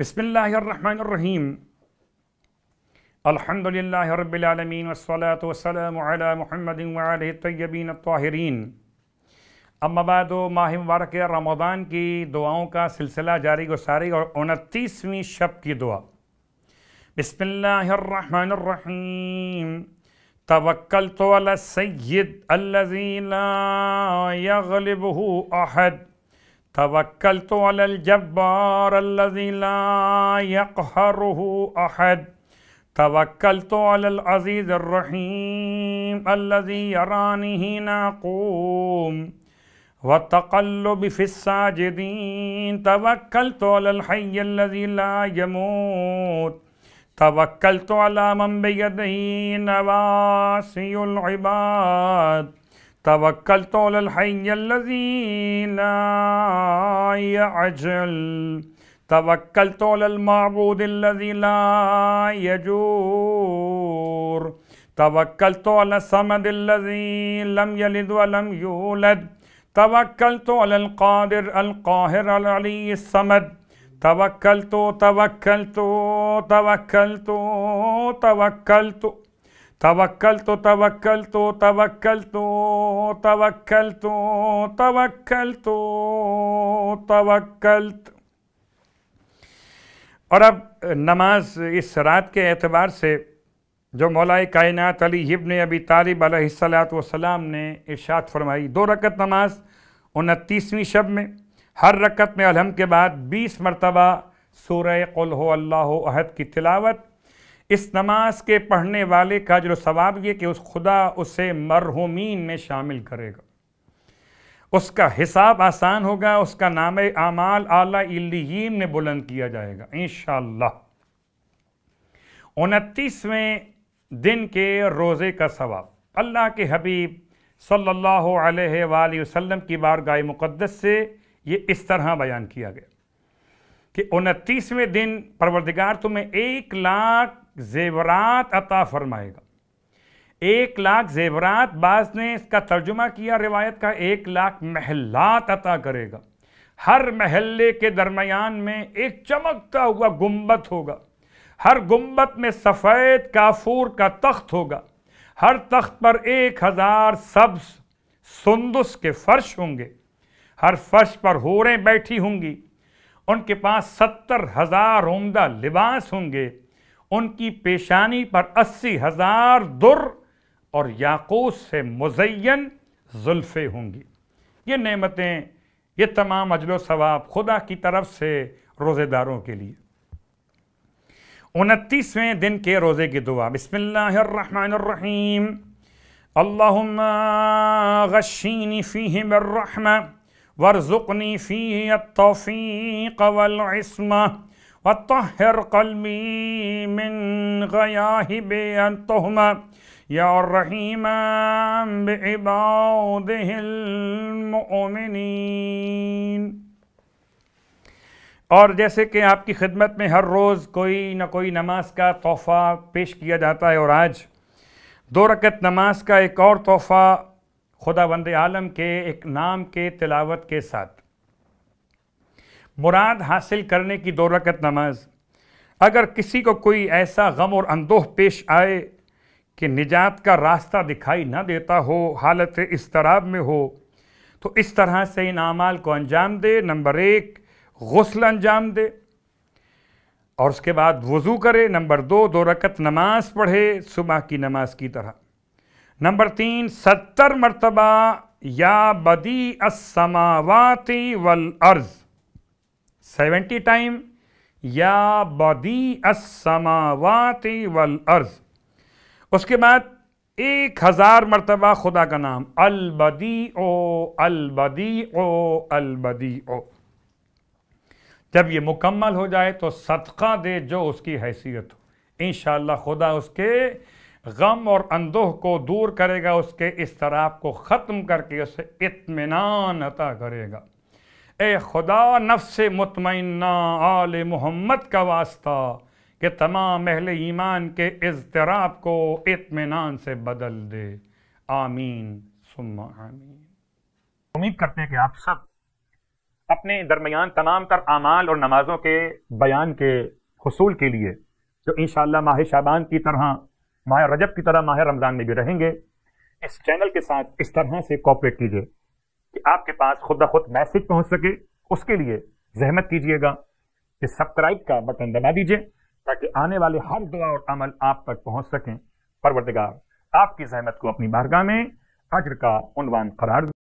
بسم اللہ الرحمن الرحیم الحمد للہ رب والسلام علی محمد وعالی طیبین الطاہرین اما بعد ماہ مبارک رمضان کی دعاؤں کا سلسلہ جاری گساری اور انتیسویں شب کی دعا بسم اللہ الرحمن الرحیم علی السید سید لا یغلبہ احد توكلت على الجبار الذي لا يقهره أحد توكلت على العزيز الرحيم الذي يراني حين أقوم والتقلب في الساجدين توكلت على الحي الذي لا يموت توكلت على من بيده نواسي العباد توكلت على الحي الذي لا يعجل توكلت على المعبود الذي لا يجور توكلت على الصمد الذي لم يلد ولم يولد توكلت على القادر القاهر العلي الصمد توكلت توكلت توكلت توكلت, توكلت توکل توکل تو توکل تو توکل تو توکل تو توکل اور اب نماز اس رات کے اعتبار سے جو مولا کائنات علی ابن ابی طالب علیہ السلاۃ نے ارشاد فرمائی دو رکت نماز انتیسویں شب میں ہر رکت میں الحمد کے بعد بیس مرتبہ سورہ قل ہو اللہ احد کی تلاوت اس نماز کے پڑھنے والے کا جو ثواب یہ کہ اس خدا اسے مرحومین میں شامل کرے گا اس کا حساب آسان ہوگا اس کا نام اعمال اعلیٰ نے بلند کیا جائے گا انشاءاللہ انتیسویں دن کے روزے کا ثواب اللہ کے حبیب صلی اللہ علیہ وآلہ وسلم کی بارگاہ مقدس سے یہ اس طرح بیان کیا گیا کہ انتیسویں دن پروردگار تمہیں ایک لاکھ زیورات عطا فرمائے گا ایک لاکھ زیورات بعض نے اس کا ترجمہ کیا روایت کا ایک لاکھ محلات عطا کرے گا ہر محلے کے درمیان میں ایک چمکتا ہوا گنبت ہوگا ہر گنبت میں سفید کافور کا تخت ہوگا ہر تخت پر ایک ہزار سبز سندس کے فرش ہوں گے ہر فرش پر ہوریں بیٹھی ہوں گی ان کے پاس ستر ہزار عمدہ لباس ہوں گے ان کی پیشانی پر اسی ہزار در اور یاقوس سے مزین زلف ہوں گی یہ نعمتیں یہ تمام اجل و ثواب خدا کی طرف سے روزے داروں کے لیے انتیسویں دن کے روزے کی دعا بسم اللہ الرحمن الرحیم اللہم غشینی فیہم الرحمہ ورژنی فی التوفیق والعصمہ وطہر قلبی من غیاہب التہمہ یا الرحیم بعبادہ المؤمنین اور جیسے کہ آپ کی خدمت میں ہر روز کوئی نہ کوئی نماز کا تحفہ پیش کیا جاتا ہے اور آج دو رکت نماز کا ایک اور تحفہ خدا بند عالم کے ایک نام کے تلاوت کے ساتھ مراد حاصل کرنے کی دو رکت نماز اگر کسی کو کوئی ایسا غم اور اندوہ پیش آئے کہ نجات کا راستہ دکھائی نہ دیتا ہو حالت استراب میں ہو تو اس طرح سے ان اعمال کو انجام دے نمبر ایک غسل انجام دے اور اس کے بعد وضو کرے نمبر دو دو رکت نماز پڑھے صبح کی نماز کی طرح نمبر تین ستر مرتبہ یا بدی السماواتی والارض سیونٹی ٹائم یا بدی السماواتی والارض اس کے بعد ایک ہزار مرتبہ خدا کا نام البدی او البدی او البدی او جب یہ مکمل ہو جائے تو صدقہ دے جو اس کی حیثیت ہو انشاءاللہ خدا اس کے غم اور اندوہ کو دور کرے گا اس کے اضطراب کو ختم کر کے اسے اطمینان عطا کرے گا اے خدا نفس مطمئنہ آل محمد کا واسطہ کہ تمام اہل ایمان کے اضطراب کو اطمینان سے بدل دے آمین آمین امید کرتے ہیں کہ آپ سب اپنے درمیان تمام تر اعمال اور نمازوں کے بیان کے حصول کے لیے جو انشاءاللہ ماہ شعبان کی طرح ماہ رجب کی طرح ماہ رمضان میں بھی رہیں گے اس اس چینل کے ساتھ طرح سے کوپریٹ کیجیے کہ آپ کے پاس خدا خود میسج پہنچ سکے اس کے لیے زحمت گا کہ سبسکرائب کا بٹن دبا دیجیے تاکہ آنے والے ہر دعا اور عمل آپ تک پہنچ سکیں پروردگار آپ کی زحمت کو اپنی بارگاہ میں اجر کا عنوان قرار دیں